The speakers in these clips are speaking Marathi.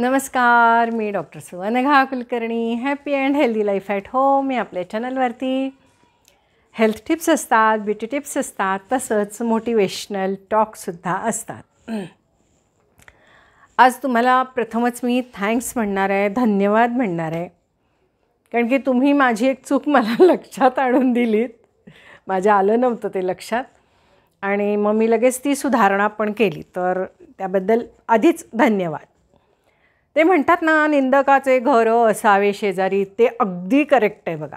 नमस्कार मी डॉक्टर सुवर्णघा Kulkarni happy and healthy life at home मी आपल्या चॅनलवरती हेल्थ टिप्स असतात ब्युटी टिप्स असतात तसंच मोटिवेशनल टॉकसुद्धा असतात आज तुम्हाला प्रथमच मी थँक्स म्हणणार आहे धन्यवाद म्हणणार आहे कारण की तुम्ही माझी एक चूक मला लक्षात आणून दिलीत माझ्या आलं नव्हतं ते लक्षात आणि मग मी लगेच ती सुधारणा पण केली तर त्याबद्दल आधीच धन्यवाद ते म्हणतात ना निंदकाचे घर असावे शेजारी ते अगदी करेक्ट आहे बघा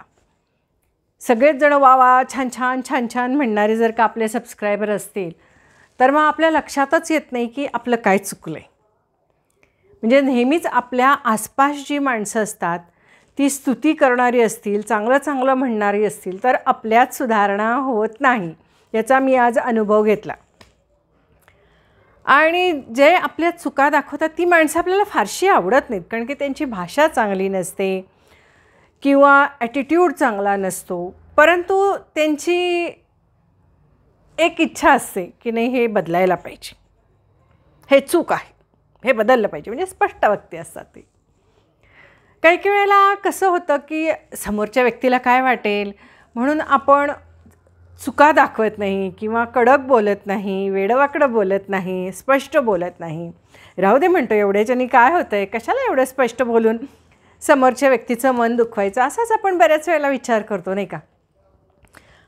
सगळेच जण वा वा छान छान छान छान म्हणणारे जर का आपले सबस्क्रायबर असतील तर मग आपल्या लक्षातच येत नाही की आपलं काय चुकलं आहे म्हणजे नेहमीच आपल्या आसपास जी माणसं असतात ती स्तुती करणारी असतील चांगलं चांगलं म्हणणारी असतील तर आपल्यात सुधारणा होत नाही याचा मी आज अनुभव घेतला आणि जे आपल्या चुका दाखवतात ती माणसं आपल्याला फारशी आवडत नाहीत कारण की त्यांची भाषा चांगली नसते किंवा ॲटिट्यूड चांगला नसतो परंतु त्यांची एक इच्छा असते की नाही हे बदलायला पाहिजे हे चूक आहे हे बदललं पाहिजे म्हणजे स्पष्ट व्यक्ती असतात ते काही काही वेळेला कसं होतं की समोरच्या व्यक्तीला काय वाटेल म्हणून आपण चुका दाखवत नाही किंवा कडक बोलत नाही वेडवाकडं बोलत नाही स्पष्ट बोलत नाही राहू दे म्हणतो एवढ्याच्यानी काय होतं आहे कशाला एवढं स्पष्ट बोलून समोरच्या व्यक्तीचं मन दुखवायचं असाच आपण बऱ्याच वेळेला विचार करतो नाही का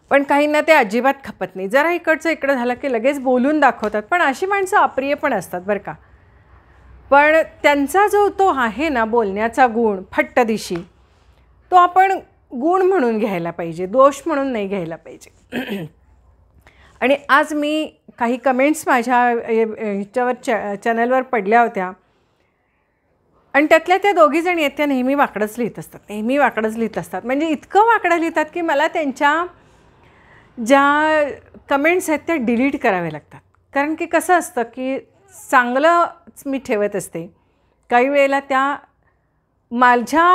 पण काहींना ते अजिबात खपत नाही जरा इकडचं इकडं झालं की लगेच बोलून दाखवतात पण अशी माणसं अप्रिय पण असतात बरं का पण त्यांचा जो तो आहे ना बोलण्याचा गुण फट्ट दिशी तो आपण गुण म्हणून घ्यायला पाहिजे दोष म्हणून नाही घ्यायला पाहिजे आणि आज मी काही कमेंट्स माझ्या ह्याच्यावर च चॅनलवर पडल्या होत्या आणि त्यातल्या त्या दोघीजणी आहेत त्या नेहमी वाकडंच लिहित असतात नेहमी वाकडंच लिहित असतात म्हणजे इतकं वाकडं लिहितात की मला त्यांच्या ज्या कमेंट्स आहेत त्या डिलीट कराव्या लागतात कारण की कसं असतं की चांगलंच मी ठेवत असते काही वेळेला त्या माझ्या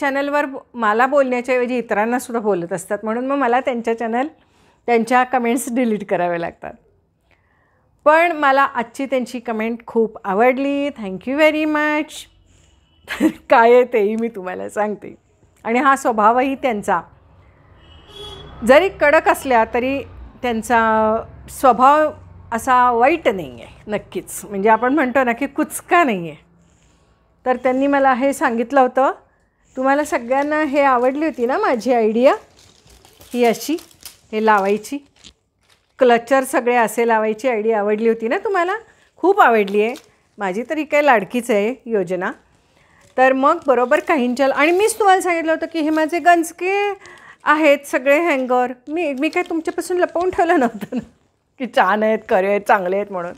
चॅनलवर मला बोलण्याच्याऐवजी इतरांनासुद्धा बोलत असतात म्हणून मग मला त्यांच्या चॅनल त्यांच्या कमेंट्स डिलीट कराव्या लागतात पण मला आजची त्यांची कमेंट खूप आवडली थँक्यू व्हेरी मच काय आहे तेही मी तुम्हाला सांगते आणि हा स्वभावही त्यांचा जरी कडक असल्या तरी त्यांचा स्वभाव असा वाईट नाही आहे नक्कीच म्हणजे आपण म्हणतो ना की कुचका नाही आहे तर त्यांनी मला हे सांगितलं होतं तुम्हाला सगळ्यांना हे आवडली होती ना माझी आयडिया ही अशी हे लावायची क्लचर सगळे असे लावायची आयडिया आवडली होती ना तुम्हाला खूप आवडली आहे माझी तरी काही काय लाडकीच आहे योजना तर मग बरोबर काहींच्या आणि मीच तुम्हाला सांगितलं होतं की हे माझे गंजके आहेत सगळे हँगर मी मी काय तुमच्यापासून लपवून ठेवलं नव्हतं ना की छान आहेत खरे आहेत चांगले आहेत म्हणून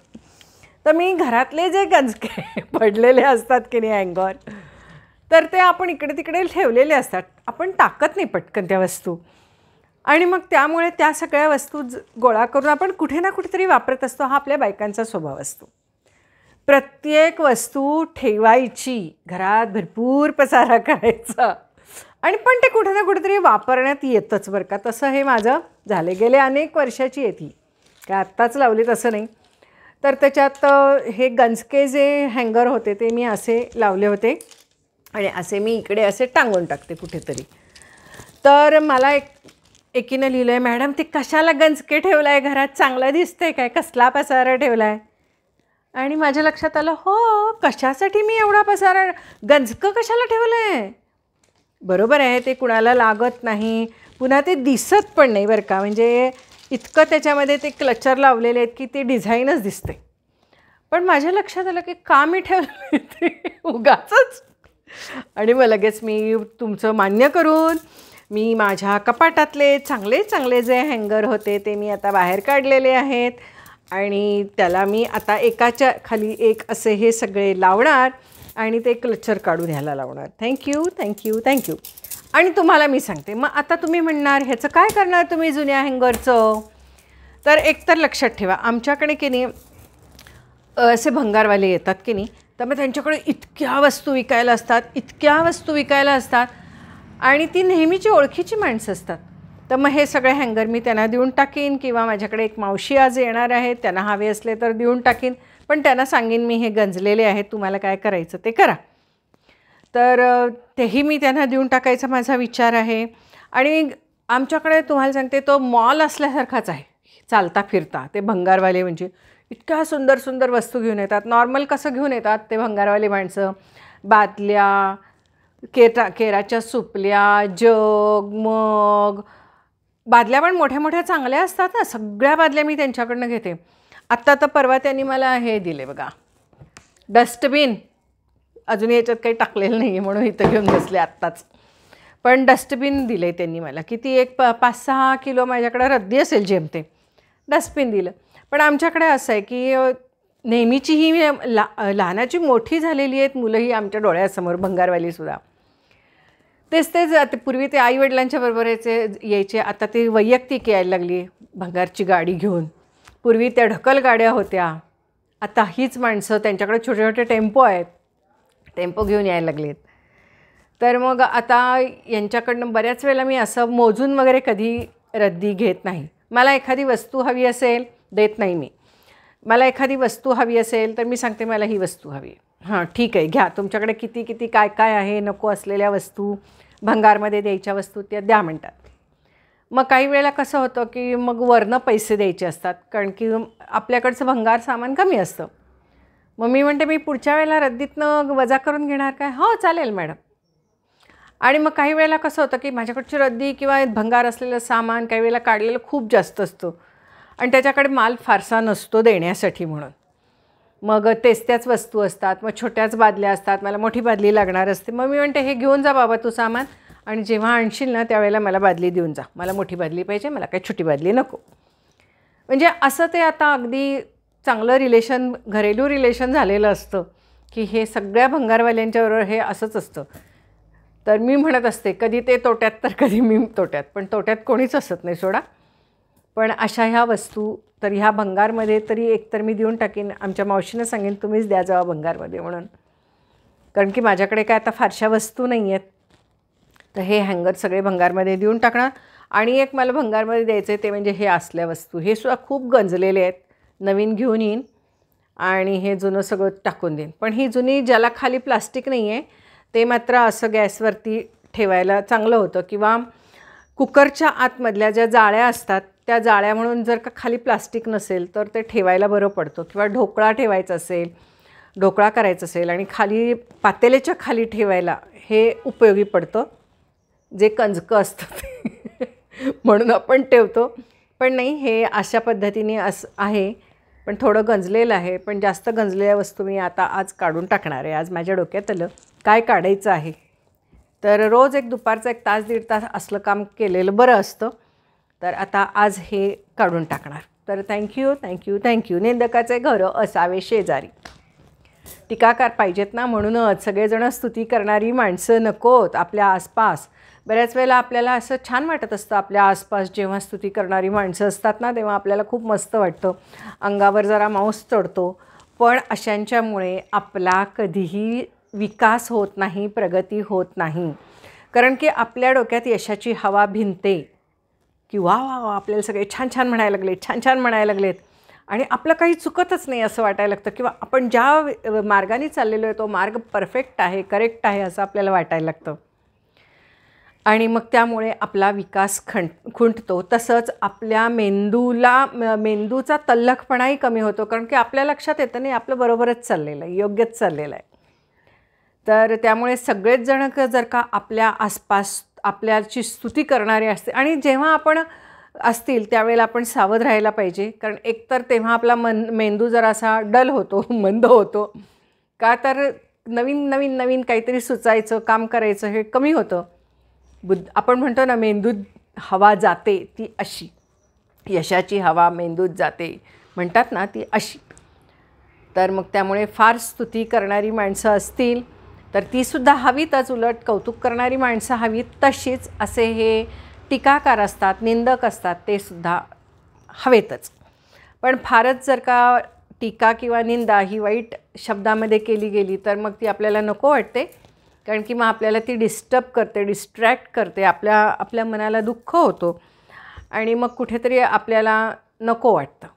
तर मी घरातले जे गंजके पडलेले असतात की नाही हँगर तर ते आपण इकडे तिकडे ठेवलेले असतात आपण टाकत नाही पटकन त्या वस्तू आणि मग त्यामुळे त्या सगळ्या वस्तू गोळा करून आपण कुठे ना कुठेतरी वापरत असतो हा आपल्या बायकांचा स्वभाव असतो प्रत्येक वस्तू ठेवायची घरात भरपूर पसारा करायचा आणि पण ते कुठे ना कुठेतरी वापरण्यात येतंच बरं का तसं हे माझं झाले गेले अनेक वर्षाची येते काय आत्ताच लावली तसं नाही तर त्याच्यात हे गंजके जे हँगर होते ते मी असे लावले होते आणि असे मी इकडे असे टांगून टाकते कुठेतरी तर मला एक एकीनं लिहिलं आहे मॅडम ते कशाला गंजके ठेवला आहे घरात चांगलं दिसतंय काय कसला पसारा ठेवला आहे आणि माझ्या लक्षात आलं हो कशासाठी मी एवढा पसारा गंजकं कशाला ठेवलं आहे बरोबर आहे ते कुणाला लागत नाही पुन्हा ते दिसत पण नाही बरं का म्हणजे इतकं त्याच्यामध्ये ते क्लचर लावलेले आहेत की ते डिझाईनच दिसते पण माझ्या लक्षात आलं की का मी ठेवलं ते उगाच आणि मग लगेच मी तुमचं मान्य करून मी माझ्या कपाटातले चांगले चांगले जे हँगर होते ते मी आता बाहेर काढलेले आहेत आणि त्याला मी आता एकाच्या खाली एक असे हे सगळे लावणार आणि ते क्लचर काढून ह्याला लावणार थँक्यू थँक्यू थँक्यू आणि तुम्हाला मी सांगते मग आता तुम्ही म्हणणार ह्याचं काय करणार तुम्ही जुन्या हँगरचं तर एकतर लक्षात ठेवा आमच्याकडे की नाही असे भंगारवाले येतात की नाही तर मग त्यांच्याकडे इतक्या वस्तू विकायला असतात इतक्या वस्तू विकायला असतात आणि ती नेहमीची ओळखीची माणसं असतात तर मग हे सगळे हँगर मी त्यांना देऊन टाकीन किंवा माझ्याकडे एक मावशी आज येणार आहे त्यांना हवे असले तर देऊन टाकीन पण त्यांना सांगेन मी हे गंजलेले आहेत तुम्हाला काय करायचं ते करा तर तेही मी त्यांना देऊन टाकायचा माझा विचार आहे आणि आमच्याकडे तुम्हाला सांगते तो मॉल असल्यासारखाच आहे चालता फिरता ते भंगारवाले म्हणजे इतक्या सुंदर सुंदर वस्तू घेऊन येतात नॉर्मल कसं घेऊन येतात ते भंगारवाले माणसं बादल्या केटा केराच्या सुपल्या जग मग बादल्या पण मोठ्या मोठ्या चांगल्या असतात ना सगळ्या बादल्या मी त्यांच्याकडनं घेते आत्ता तर परवा त्यांनी मला हे दिले बघा डस्टबिन अजून याच्यात काही टाकलेलं नाही आहे म्हणून इथं घेऊन बसले आत्ताच पण डस्टबिन दिले त्यांनी मला किती एक प पाच सहा किलो माझ्याकडे रद्दी असेल जेमते डस्टबिन दिलं पण आमच्याकडे असं आहे की नेहमीचीही ही ला लहानाची मोठी झालेली आहेत मुलं ही आमच्या डोळ्यासमोर भंगारवालीसुद्धा तेच तेच पूर्वी ते आई वडिलांच्या बरोबर यायचे आता ते वैयक्तिक यायला लागली भंगारची गाडी घेऊन पूर्वी त्या ढकल गाड्या होत्या आता हीच माणसं त्यांच्याकडे छोटे छोटे टेम्पो आहेत टेम्पो घेऊन यायला लागलेत तर मग आता यांच्याकडनं बऱ्याच वेळेला मी असं मोजून वगैरे कधी रद्दी घेत नाही मला एखादी वस्तू हवी असेल देत नाही मी मला एखादी वस्तू हवी असेल तर मी सांगते मला ही वस्तू हवी हां ठीक आहे घ्या तुमच्याकडे किती किती काय काय आहे नको असलेल्या वस्तू भंगारमध्ये द्यायच्या वस्तू त्या द्या म्हणतात मग काही वेळेला कसं होतं की मग वरनं पैसे द्यायचे असतात कारण की आपल्याकडचं भंगार सामान कमी असतं मग मी म्हणते मी पुढच्या वेळेला रद्दीतनं वजा करून घेणार काय हो चालेल मॅडम आणि मग काही वेळेला कसं होतं की माझ्याकडची रद्दी किंवा भंगार असलेलं सामान काही वेळेला काढलेलं खूप जास्त असतं आणि त्याच्याकडे माल फारसा नसतो देण्यासाठी म्हणून मग तेच त्याच वस्तू असतात मग छोट्याच बादल्या असतात मला मोठी बादली लागणार असते मग मी म्हणते हे घेऊन जा बाबा तू सामान आणि जेव्हा आणशील ना त्यावेळेला मला बादली देऊन जा मला मोठी बादली पाहिजे मला काही छोटी बादली नको म्हणजे असं ते आता अगदी चांगलं रिलेशन घरेलू रिलेशन झालेलं असतं की हे सगळ्या भंगारवाल्यांच्याबरोबर हे असंच असतं तर मी म्हणत असते कधी ते तोट्यात तर कधी मी तोट्यात पण तोट्यात कोणीच असत नाही सोडा पण अशा ह्या वस्तू तर ह्या भंगारमध्ये तरी एकतर मी देऊन टाकीन आमच्या मावशीनं सांगेन तुम्हीच द्या जावा भंगारमध्ये म्हणून कारण की माझ्याकडे काय आता फारशा वस्तू नाही आहेत तर हे हँगर सगळे भंगारमध्ये देऊन टाकणार आणि एक मला भंगारमध्ये द्यायचं आहे ते म्हणजे हे असल्या वस्तू हे सुद्धा खूप गंजलेले आहेत नवीन घेऊन येईन आणि हे जुनं सगळं टाकून देईन पण ही जुनी ज्याला खाली प्लास्टिक नाही आहे ते मात्र असं गॅसवरती ठेवायला चांगलं होतं किंवा कुकरच्या आतमधल्या ज्या जाळ्या असतात त्या जाळ्या म्हणून जर का खाली प्लास्टिक नसेल तर ते ठेवायला बरं पडतं किंवा ढोकळा ठेवायचा असेल ढोकळा करायचा असेल आणि खाली पातेल्याच्या खाली ठेवायला हे उपयोगी पडतं जे कंजकं असतं म्हणून आपण ठेवतो पण नाही हे अशा पद्धतीने असं आहे पण थोडं गंजलेलं आहे पण जास्त गंजलेल्या वस्तू मी आता आज काढून टाकणार आहे आज माझ्या डोक्यात आलं काय काढायचं आहे तर रोज एक दुपारचा एक तास दीड तास असलं काम केलेलं बरं असतं तर आता आज हे काढून टाकणार तर थँक्यू थँक्यू थँक्यू निंदकाचे घरं असावे शेजारी टीकाकार पाहिजेत ना म्हणूनच सगळेजण स्तुती करणारी माणसं नकोत आपल्या आसपास बऱ्याच वेळेला आपल्याला असं छान वाटत असतं आपल्या आसपास जेव्हा स्तुती करणारी माणसं असतात ना तेव्हा आपल्याला खूप मस्त वाटतं अंगावर जरा मांस चढतो पण अशांच्यामुळे आपला कधीही विकास होत नाही प्रगती होत नाही कारण की आपल्या डोक्यात यशाची हवा भिनते की वा वा वा आपल्याला सगळे छान छान म्हणायला लागले छान छान म्हणायला लागलेत आणि आपलं काही चुकतच नाही असं वाटायला लागतं किंवा आपण ज्या मार्गाने चाललेलो आहे तो मार्ग परफेक्ट आहे करेक्ट आहे असं आपल्याला वाटायला लागतं आणि मग त्यामुळे आपला विकास खं खुंटतो तसंच आपल्या मेंदूला मेंदूचा तल्लखपणाही कमी होतो कारण की आपल्या लक्षात येतं नाही आपलं बरोबरच चाललेलं आहे योग्यच चाललेलं आहे तर त्यामुळे सगळेच जण जर का आपल्या आसपास आपल्याची स्तुती करणारे असते आणि जेव्हा आपण असतील त्यावेळेला आपण सावध राहायला पाहिजे कारण एकतर तेव्हा आपला मन मेंदू जरासा डल होतो मंद होतो का तर नवीन नवीन नवीन काहीतरी सुचायचं काम करायचं हे कमी होतं बुद्ध आपण म्हणतो ना मेंदूत हवा जाते ती अशी यशाची हवा मेंदूत जाते म्हणतात ना ती अशी तर मग त्यामुळे फार स्तुती करणारी माणसं असतील तर तीसुद्धा हवीतच उलट कौतुक करणारी माणसं हवीत तशीच असे हे टीकाकार असतात निंदक असतात ते सुद्धा हवेतच पण फारच जर का टीका किंवा निंदा ही वाईट शब्दामध्ये केली गेली तर मग ती आपल्याला नको वाटते कारण की मग आपल्याला ती डिस्टर्ब करते डिस्ट्रॅक्ट करते आपल्या आपल्या मनाला दुःख होतो आणि मग कुठेतरी आपल्याला नको वाटतं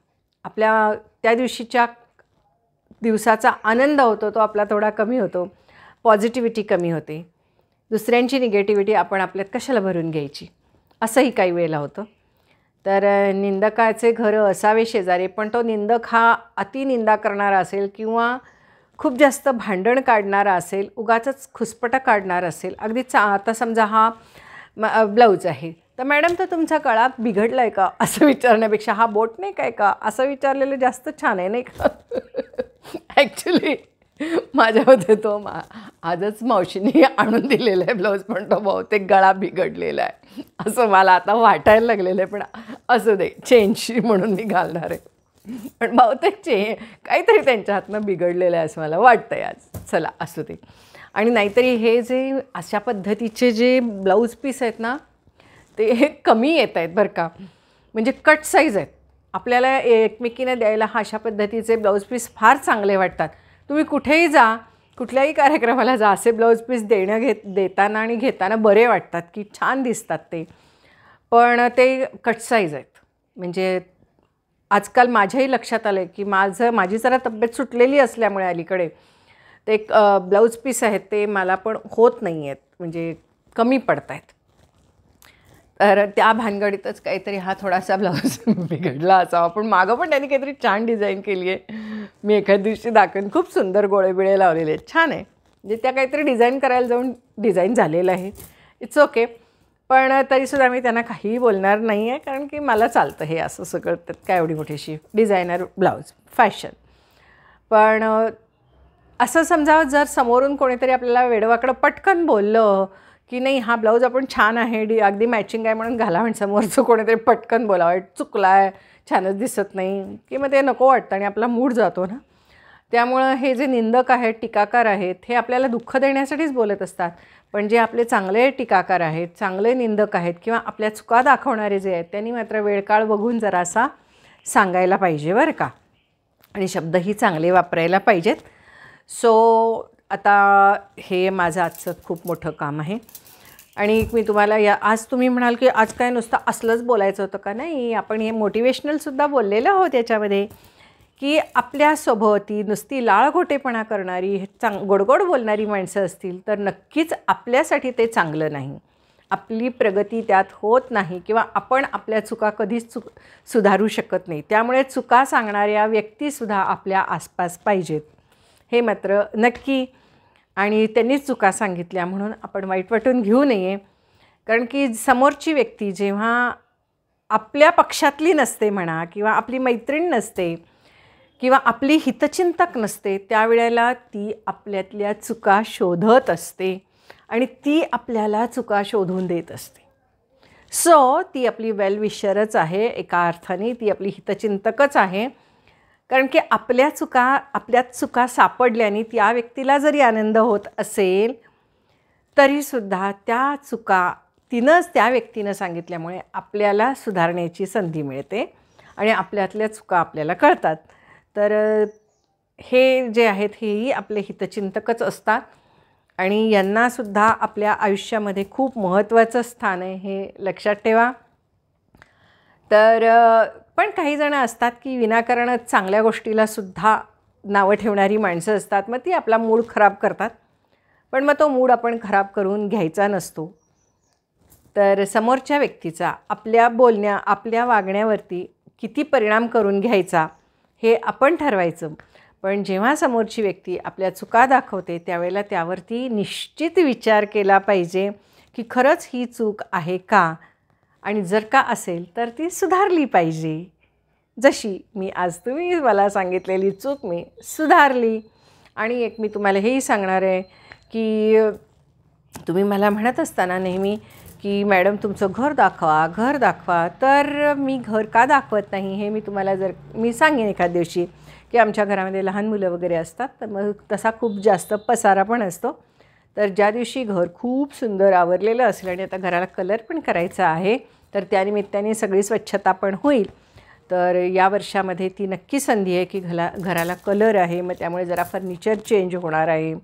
आपल्या त्या दिवशीच्या दिवसाचा आनंद होतो तो आपला थोडा कमी होतो पॉझिटिव्हिटी कमी होते दुसऱ्यांची निगेटिव्हिटी आपण आपल्यात कशाला भरून घ्यायची असंही काही वेळेला होतं तर निंदकाचे घरं असावे शेजारी पण तो निंदक हा अतिनिंदा करणारा असेल किंवा खूप जास्त भांडण काढणारा असेल उगाचंच खुसपटा काढणारा असेल अगदी चा आता समजा हा ब्लाऊज आहे तर मॅडम तर तुमचा कळा बिघडला आहे का असं विचारण्यापेक्षा हा बोट नाही काय का असं विचारलेलं जास्त छान आहे नाही का ॲक्च्युली माझ्यामध्ये तो मा आजच मावशीने आणून दिलेला आहे ब्लाऊज पण तो बहुतेक गळा बिघडलेला आहे असं मला आता वाटायला लागलेलं आहे पण असू दे चेंजशी म्हणून मी घालणार आहे पण बहुतेक चे काहीतरी त्यांच्या हातनं बिघडलेलं आहे असं मला वाटतं आहे आज चला असू दे आणि नाहीतरी हे जे अशा पद्धतीचे जे ब्लाऊज पीस आहेत ना ते हे कमी येत आहेत बरं का म्हणजे कट साईज आहेत आपल्याला एकमेकीने द्यायला हा अशा पद्धतीचे ब्लाऊज पीस फार चांगले वाटतात तुम्ही कुठेही जा कुठल्याही कार्यक्रमाला जा असे ब्लाऊज पीस देणं घेत देताना आणि घेताना बरे वाटतात की छान दिसतात ते पण ते कट साईज आहेत म्हणजे आजकाल माझ्याही लक्षात आलं आहे की माझं माझी जरा तब्येत सुटलेली असल्यामुळे अलीकडे ते एक ब्लाऊज पीस आहेत ते मला पण होत नाही आहेत म्हणजे कमी पडत आहेत तर त्या भानगडीतच काहीतरी हा थोडासा ब्लाऊज बिघडला असावा पण मागं पण त्यांनी काहीतरी छान डिझाईन केली आहे मी एखाद दिवशी दाखवेन खूप सुंदर गोळे बिळे लावलेले आहेत छान आहे म्हणजे त्या काहीतरी डिझाईन करायला जाऊन डिझाईन झालेलं आहे इट्स ओके पण तरीसुद्धा मी त्यांना काहीही बोलणार नाही आहे कारण की मला चालतं हे असं सगळं त्यात काय एवढी मोठीशी डिझायनर ब्लाऊज फॅशन पण असं समजावं जर समोरून कोणीतरी आपल्याला वेडवाकडं पटकन बोललं की नाही हा ब्लाऊज आपण छान आहे डी अगदी मॅचिंग आहे म्हणून घाला म्हणजे समोरचं कोणीतरी पटकन बोलावं चुकला आहे छानच दिसत नाही की मग ते नको वाटतं आणि आपला मूड जातो ना त्यामुळं हे जे निंदक आहेत टीकाकार आहेत हे आपल्याला दुःख देण्यासाठीच बोलत असतात पण जे आपले चांगले टीकाकार आहेत चांगले निंदक आहेत किंवा आपल्या चुका दाखवणारे जे आहेत त्यांनी मात्र वेळकाळ बघून जरासा सांगायला पाहिजे बरं का आणि शब्दही चांगले वापरायला पाहिजेत सो आता हे माझं आजचं खूप मोठं काम आहे आणि मी तुम्हाला या आज तुम्ही म्हणाल की आज काय नुसतं असलंच बोलायचं होतं का नाही आपण हे मोटिवेशनलसुद्धा बोललेलं आहोत याच्यामध्ये की आपल्या स्वभोवती नुसती लाळघोटेपणा करणारी चांग गोडगोड बोलणारी माणसं असतील तर नक्कीच आपल्यासाठी ते चांगलं नाही आपली प्रगती त्यात होत नाही किंवा आपण आपल्या चुका कधीच चुक सुधारू शकत नाही त्यामुळे चुका सांगणाऱ्या व्यक्तीसुद्धा आपल्या आसपास पाहिजेत हे मात्र नक्की आणि त्यांनीच चुका सांगितल्या म्हणून आपण वाईट वाटून घेऊ नये कारण की समोरची व्यक्ती जेव्हा आपल्या पक्षातली नसते म्हणा किंवा आपली मैत्रीण नसते किंवा आपली हितचिंतक नसते त्यावेळेला ती आपल्यातल्या चुका शोधत असते आणि ती आपल्याला चुका शोधून देत असते सो ती आपली वेलविशरच आहे एका अर्थाने ती आपली हितचिंतकच आहे कारण की आपल्या चुका आपल्यात चुका सापडल्याने त्या व्यक्तीला जरी आनंद होत असेल तरीसुद्धा त्या चुका तिनंच त्या व्यक्तीनं सांगितल्यामुळे आपल्याला सुधारण्याची संधी मिळते आणि आपल्यातल्या चुका आपल्याला कळतात तर हे जे आहेत हेही आपले हितचिंतकच असतात आणि यांनासुद्धा आपल्या आयुष्यामध्ये खूप महत्त्वाचं स्थान आहे हे लक्षात ठेवा तर पण काही जणं असतात की विनाकारणच चांगल्या गोष्टीला सुद्धा नावं ठेवणारी माणसं असतात मग ती आपला मूड खराब करतात पण मग तो मूड आपण खराब करून घ्यायचा नसतो तर समोरच्या व्यक्तीचा आपल्या बोलण्या आपल्या वागण्यावरती किती परिणाम करून घ्यायचा हे आपण ठरवायचं पण जेव्हा समोरची व्यक्ती आपल्या चुका दाखवते त्यावेळेला त्यावरती निश्चित विचार केला पाहिजे की खरंच ही चूक आहे का आणि जर का असेल तर ती सुधारली पाहिजे जशी मी आज तुम्ही मला सांगितलेली चूक मी सुधारली आणि एक मी तुम्हाला हेही सांगणार आहे की तुम्ही मला म्हणत असताना नेहमी की मॅडम तुमचं घर दाखवा घर दाखवा तर मी घर का दाखवत नाही हे मी तुम्हाला जर मी सांगेन एखाद दिवशी की आमच्या घरामध्ये लहान मुलं वगैरे असतात तर मग तसा खूप जास्त पसारा पण असतो तर ज्या दिवशी घर खूप सुंदर आवरलेलं असेल आणि आता घराला कलर पण करायचा आहे तर त्यानिमित्ताने सगळी स्वच्छता पण होईल तर या वर्षामध्ये ती नक्की संधी आहे की घला घराला कलर आहे मग त्यामुळे जरा फर्निचर चेंज होणार आहे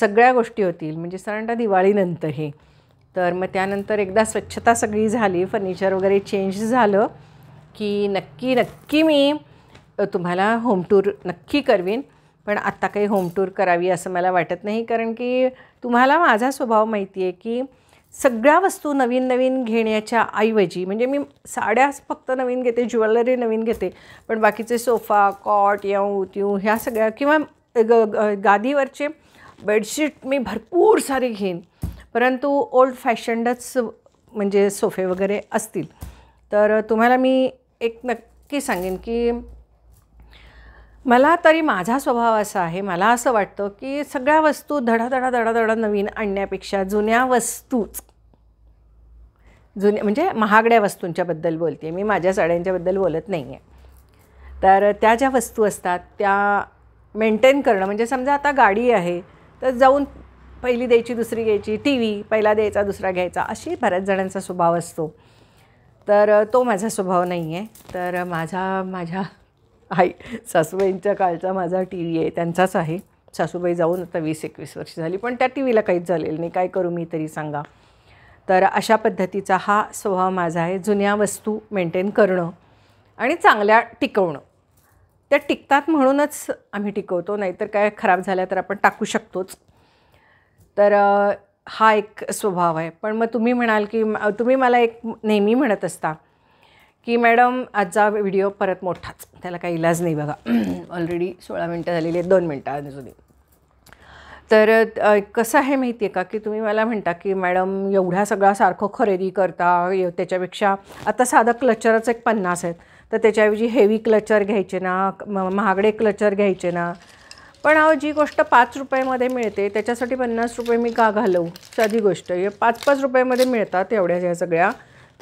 सगळ्या गोष्टी होतील म्हणजे साधारणतः दिवाळीनंतर हे तर मग त्यानंतर एकदा स्वच्छता सगळी झाली फर्निचर वगैरे चेंज झालं की नक्की नक्की मी तुम्हाला होम टूर नक्की करवीन पण आत्ता काही होम टूर करावी असं मला वाटत नाही कारण की तुम्हाला माझा स्वभाव माहिती आहे की सगळ्या वस्तू नवीन नवीन घेण्याच्या ऐवजी म्हणजे मी साड्याच फक्त नवीन घेते ज्वेलरी नवीन घेते पण बाकीचे सोफा कॉट यऊ त्यू ह्या सगळ्या किंवा ग गादीवरचे बेडशीट मी भरपूर सारी घेईन परंतु ओल्ड फॅशनडच म्हणजे सोफे वगैरे असतील तर तुम्हाला मी एक नक्की सांगेन की मला तरी माझा स्वभाव असा आहे मला असं वाटतं की सगळ्या वस्तू धडाधडा धडाधडा नवीन आणण्यापेक्षा जुन्या वस्तूच जुन्या म्हणजे महागड्या वस्तूंच्याबद्दल बोलते मी माझ्या साड्यांच्याबद्दल बोलत नाही आहे तर त्या ज्या वस्तू असतात त्या मेंटेन करणं म्हणजे समजा आता गाडी आहे तर जाऊन पहिली द्यायची दुसरी घ्यायची टी व्ही पहिला द्यायचा दुसरा घ्यायचा अशी बऱ्याच जणांचा स्वभाव असतो तर तो माझा स्वभाव नाही आहे तर माझा माझ्या आई सासूबाईंच्या काळचा माझा टी व्ही आहे त्यांचाच आहे सासूबाई जाऊन आता वीस एकवीस वर्ष झाली पण त्या टी व्हीला काहीच झालेलं नाही काय करू मी तरी सांगा तर अशा पद्धतीचा हा स्वभाव माझा आहे जुन्या वस्तू मेंटेन करणं आणि चांगल्या टिकवणं त्या टिकतात म्हणूनच आम्ही टिकवतो नाहीतर काय खराब झाल्या तर आपण टाकू शकतोच तर हा एक स्वभाव आहे पण मग तुम्ही म्हणाल की तुम्ही मला एक नेहमी म्हणत असता की मॅडम आजचा व्हिडिओ परत मोठाच त्याला काही इलाज नाही बघा ऑलरेडी सोळा मिनटं झालेली आहेत दोन मिनटं अजूनही तर कसं आहे माहिती आहे का की तुम्ही मला म्हणता की मॅडम एवढ्या सगळा सारखं खरेदी करता त्याच्यापेक्षा आता साधं क्लचरच एक पन्नास आहेत तर त्याच्याऐवजी हेवी क्लचर घ्यायचे ना महागडे क्लचर घ्यायचे ना पण अहो जी गोष्ट पाच रुपयामध्ये मिळते त्याच्यासाठी पन्नास रुपये मी का घालवू साधी गोष्ट पाच पाच रुपयामध्ये मिळतात एवढ्या ह्या सगळ्या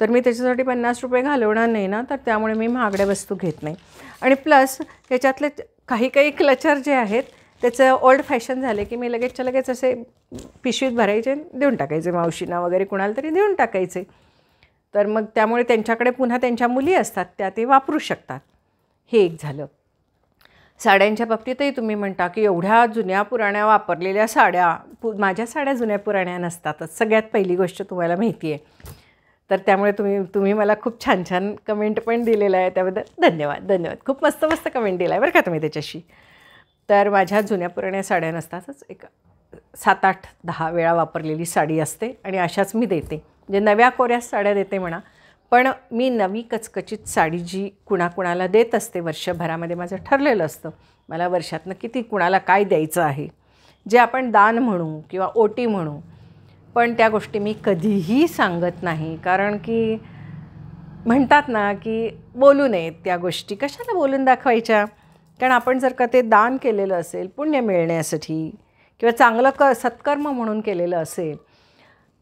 तर मी त्याच्यासाठी पन्नास रुपये घालवणार नाही ना तर त्यामुळे मी महागड्या वस्तू घेत नाही आणि प्लस त्याच्यातले काही काही क्लचर जे आहेत त्याचं ओल्ड फॅशन झाले की मी लगेचच्या लगेच असे पिशवीत भरायचे देऊन टाकायचे मावशींना वगैरे कुणाला तरी देऊन टाकायचे तर मग त्यामुळे त्यांच्याकडे पुन्हा त्यांच्या मुली असतात त्या ते वापरू शकतात हे एक झालं साड्यांच्या बाबतीतही तुम्ही म्हणता की एवढ्या जुन्या पुराण्या वापरलेल्या साड्या पु माझ्या साड्या जुन्या पुराण्या नसतातच सगळ्यात पहिली गोष्ट तुम्हाला माहिती आहे तर त्यामुळे तुम्ही तुम्ही मला खूप छान छान कमेंट पण दिलेलं आहे त्याबद्दल धन्यवाद धन्यवाद खूप मस्त मस्त कमेंट दिला आहे बरं का तुम्ही त्याच्याशी तर माझ्या जुन्या पुराण्या साड्या नसतातच एक सात आठ दहा वेळा वापरलेली साडी असते आणि अशाच मी देते म्हणजे नव्या कोऱ्या साड्या देते म्हणा पण मी नवी कचकचीत साडी जी कुणाकुणाला देत असते वर्षभरामध्ये माझं ठरलेलं असतं मला वर्षातनं किती कुणाला काय द्यायचं आहे जे आपण दान म्हणू किंवा ओटी म्हणू पण त्या गोष्टी मी कधीही सांगत नाही कारण की म्हणतात ना की बोलू नयेत त्या गोष्टी कशाला बोलून दाखवायच्या कारण आपण जर का ते दान केलेलं असेल पुण्य मिळण्यासाठी किंवा चांगलं क सत्कर्म म्हणून केलेलं असेल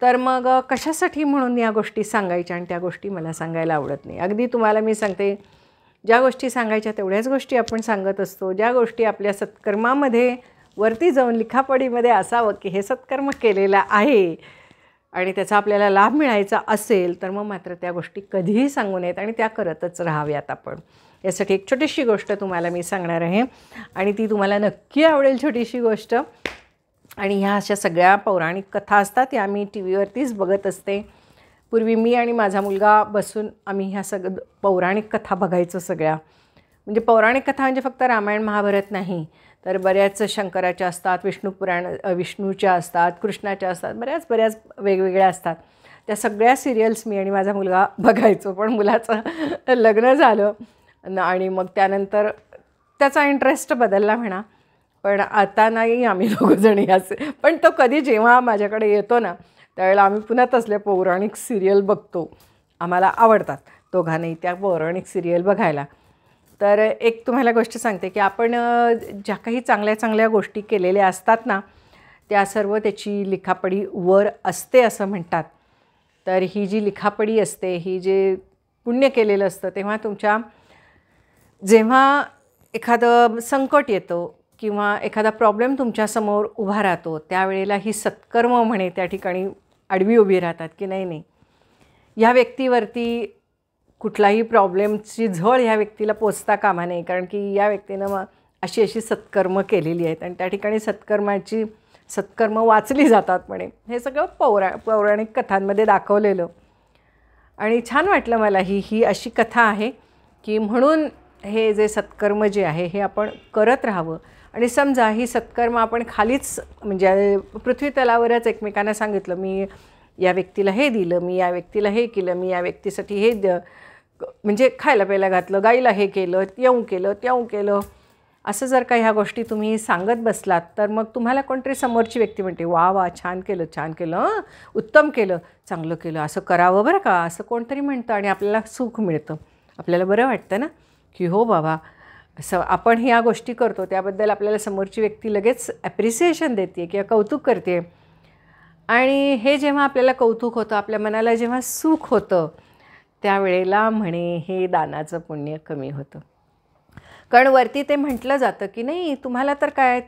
तर मग कशासाठी म्हणून या गोष्टी सांगायच्या आणि त्या गोष्टी मला सांगायला आवडत नाही अगदी तुम्हाला मी सांगते ज्या गोष्टी सांगायच्या तेवढ्याच गोष्टी आपण सांगत असतो ज्या गोष्टी आपल्या सत्कर्मामध्ये वरती जाऊन लिखापडीमध्ये असावं की हे सत्कर्म केलेलं आहे आणि त्याचा आपल्याला लाभ मिळायचा असेल तर मग मात्र त्या गोष्टी कधीही सांगू नयेत आणि त्या करतच राहाव्यात आपण यासाठी एक छोटीशी गोष्ट तुम्हाला मी सांगणार आहे आणि ती तुम्हाला नक्की आवडेल छोटीशी गोष्ट आणि ह्या अशा सगळ्या पौराणिक कथा असतात या मी टी व्हीवरतीच बघत असते पूर्वी मी आणि माझा मुलगा बसून आम्ही ह्या सग पौराणिक कथा बघायचो सगळ्या म्हणजे पौराणिक कथा म्हणजे फक्त रामायण महाभारत नाही तर बऱ्याच शंकराच्या असतात विष्णू पुराण विष्णूच्या असतात कृष्णाच्या असतात बऱ्याच बऱ्याच वेगवेगळ्या असतात त्या सगळ्या सिरियल्स मी आणि माझा मुलगा बघायचो पण मुलाचं लग्न झालं आणि मग त्यानंतर त्याचा इंटरेस्ट बदलला म्हणा पण आता नाही आम्ही दोघंजणी असे पण तो कधी जेव्हा माझ्याकडे येतो ना त्यावेळेला आम्ही पुन्हा तसले पौराणिक सिरियल बघतो आम्हाला आवडतात दोघांनाही त्या पौराणिक सिरियल बघायला तर एक तुम्हाला गोष्ट सांगते की आपण ज्या काही चांगल्या चांगल्या गोष्टी केलेल्या असतात ना त्या सर्व त्याची लिखापडी वर असते असं म्हणतात तर ही जी लिखापडी असते ही जे पुण्य केलेलं असतं तेव्हा तुमच्या जेव्हा एखादं संकट येतं किंवा एखादा प्रॉब्लेम तुमच्यासमोर उभा राहतो त्यावेळेला ही सत्कर्म म्हणे त्या ठिकाणी आडवी उभी राहतात की नाही नाही या व्यक्तीवरती कुठलाही प्रॉब्लेमची झळ ह्या व्यक्तीला पोचता कामा नये कारण की या व्यक्तीनं मग अशी अशी सत्कर्म केलेली आहेत आणि त्या ठिकाणी सत्कर्माची सत्कर्म वाचली जातात म्हणे हे सगळं पौरा पौराणिक कथांमध्ये दाखवलेलं आणि छान वाटलं मला ही ही अशी कथा आहे की म्हणून हे जे सत्कर्म जे आहे हे आपण करत राहावं आणि समजा ही सत्कर्म आपण खालीच म्हणजे पृथ्वी तलावरच एकमेकांना सांगितलं मी या व्यक्तीला हे दिलं मी या व्यक्तीला हे केलं मी या व्यक्तीसाठी हे द म्हणजे खायला प्यायला घातलं गाईला हे केलं येऊ केलं त्याऊ केलं असं जर का ह्या गोष्टी तुम्ही सांगत बसलात तर मग तुम्हाला कोणतरी समोरची व्यक्ती म्हणते वा वा छान केलं छान केलं उत्तम केलं चांगलं केलं असं करावं बरं का असं कोणतरी म्हणतं आणि आपल्याला सुख मिळतं आपल्याला बरं वाटतं ना की हो बाबा असं आपण ह्या गोष्टी करतो त्याबद्दल आपल्याला समोरची व्यक्ती लगेच ॲप्रिसिएशन देते किंवा कौतुक करते आणि हे जेव्हा आपल्याला कौतुक होतं आपल्या मनाला जेव्हा सुख होतं त्यावेळेला म्हणे हे दानाचं पुण्य कमी होतं कारण वरती ते म्हटलं जातं की नाही तुम्हाला तर काय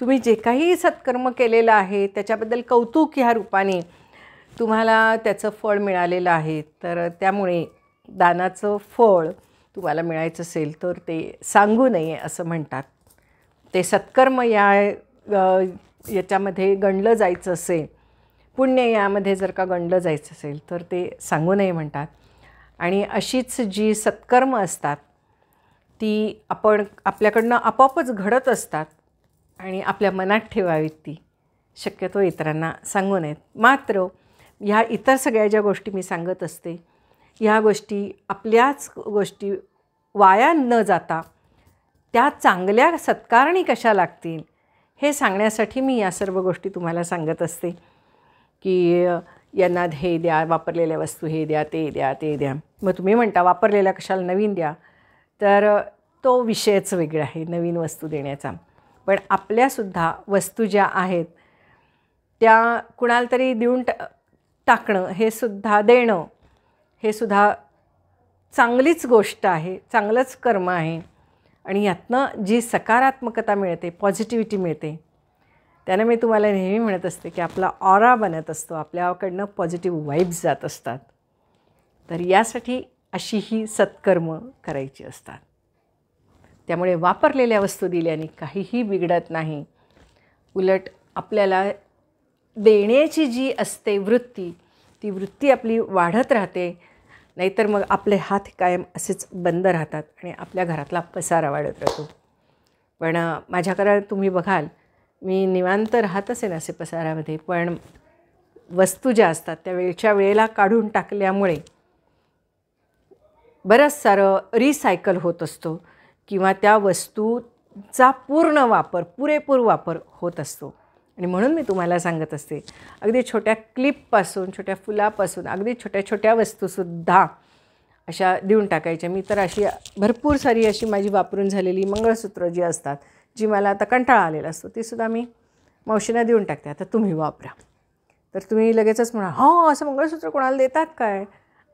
तुम्ही जे काही सत्कर्म केलेलं आहे त्याच्याबद्दल कौतुक ह्या रूपाने तुम्हाला त्याचं फळ मिळालेलं आहे तर त्यामुळे दानाचं फळ तुम्हाला मिळायचं असेल तर ते सांगू नये असं म्हणतात ते सत्कर्म या याच्यामध्ये गणलं जायचं असेल पुण्य यामध्ये जर का गणलं जायचं असेल तर ते सांगू नये म्हणतात आणि अशीच जी सत्कर्म असतात ती आपण आपल्याकडनं आपोआपच घडत असतात आणि आपल्या मनात ठेवावीत ती शक्यतो इतरांना सांगू नयेत मात्र ह्या इतर सगळ्या ज्या गोष्टी मी सांगत असते ह्या गोष्टी आपल्याच गोष्टी वाया न जाता त्या चांगल्या सत्कारणी कशा लागतील हे सांगण्यासाठी मी या सर्व गोष्टी तुम्हाला सांगत असते की यांना हे द्या वापरलेल्या वस्तू हे द्या ते द्या ते द्या मग तुम्ही म्हणता वापरलेल्या कशाला नवीन द्या तर तो विषयच वेगळा आहे नवीन वस्तू देण्याचा पण आपल्यासुद्धा वस्तू ज्या आहेत त्या कुणाला तरी देऊन टाकणं हे सुद्धा देणं हे सुद्धा चांगलीच गोष्ट आहे चांगलंच कर्म आहे आणि यातनं जी सकारात्मकता मिळते पॉझिटिव्हिटी मिळते त्याने मी तुम्हाला नेहमी म्हणत असते की आपला ऑरा बनत असतो आपल्याकडनं पॉझिटिव्ह वाईब्स जात असतात तर यासाठी अशी ही सत्कर्म करायची असतात त्यामुळे वापरलेल्या वस्तू दिल्याने काहीही बिघडत नाही उलट आपल्याला देण्याची जी असते वृत्ती ती वृत्ती आपली वाढत राहते नाहीतर मग आपले हात कायम असेच बंद राहतात आणि आपल्या घरातला पसारा वाढत राहतो पण माझ्याकडे तुम्ही बघाल मी निवांत राहत असेल असे पसारामध्ये पण वस्तू ज्या असतात त्या वेळच्या वेळेला काढून टाकल्यामुळे बरंच सारं रिसायकल होत असतो किंवा त्या वस्तूचा पूर्ण वापर पुरेपूर वापर होत असतो आणि म्हणून मी तुम्हाला सांगत असते अगदी छोट्या क्लिपपासून छोट्या फुलापासून अगदी छोट्या छोट्या वस्तूसुद्धा अशा देऊन टाकायच्या मी तर अशी भरपूर सारी अशी माझी वापरून झालेली मंगळसूत्र जी असतात जी मला आता कंटाळा आलेला असतो तीसुद्धा मी मावशींना देऊन टाकते आता तुम्ही वापरा तर तुम्ही लगेचच म्हणा हो असं मंगळसूत्र कोणाला देतात काय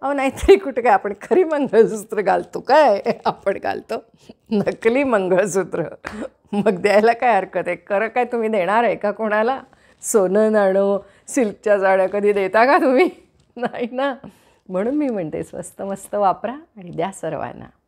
अहो नाहीतरी कुठं काय आपण खरी मंगळसूत्र घालतो काय आपण घालतो नकली मंगळसूत्र मग द्यायला काय हरकत आहे खरं काय तुम्ही देणार आहे का कोणाला सोनं नाणं सिल्कच्या जाड्या कधी देता का तुम्ही नाही ना म्हणून मी म्हणते स्वस्त मस्त वापरा आणि द्या सर्वांना